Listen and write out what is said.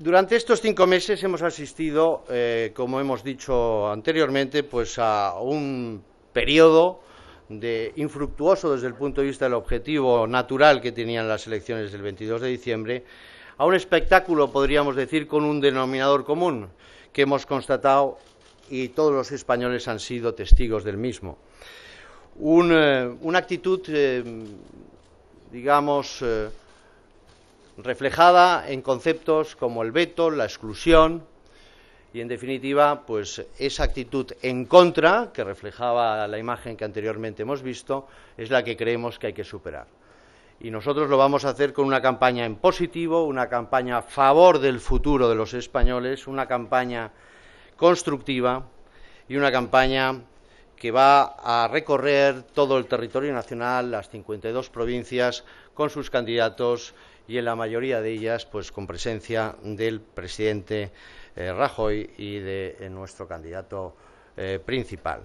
Durante estos cinco meses hemos asistido, eh, como hemos dicho anteriormente, pues a un periodo de infructuoso desde el punto de vista del objetivo natural que tenían las elecciones del 22 de diciembre, a un espectáculo, podríamos decir, con un denominador común que hemos constatado y todos los españoles han sido testigos del mismo. Eh, una actitud, eh, digamos, reflejada en conceptos como el veto, la exclusión y, en definitiva, pues esa actitud en contra que reflejaba la imagen que anteriormente hemos visto es la que creemos que hay que superar. Y nosotros lo vamos a hacer con una campaña en positivo, una campaña a favor del futuro de los españoles, una campaña constructiva y una campaña que va a recorrer todo el territorio nacional, las 52 provincias, con sus candidatos y en la mayoría de ellas, pues con presencia del presidente eh, Rajoy y de, eh, nuestro candidato eh, principal.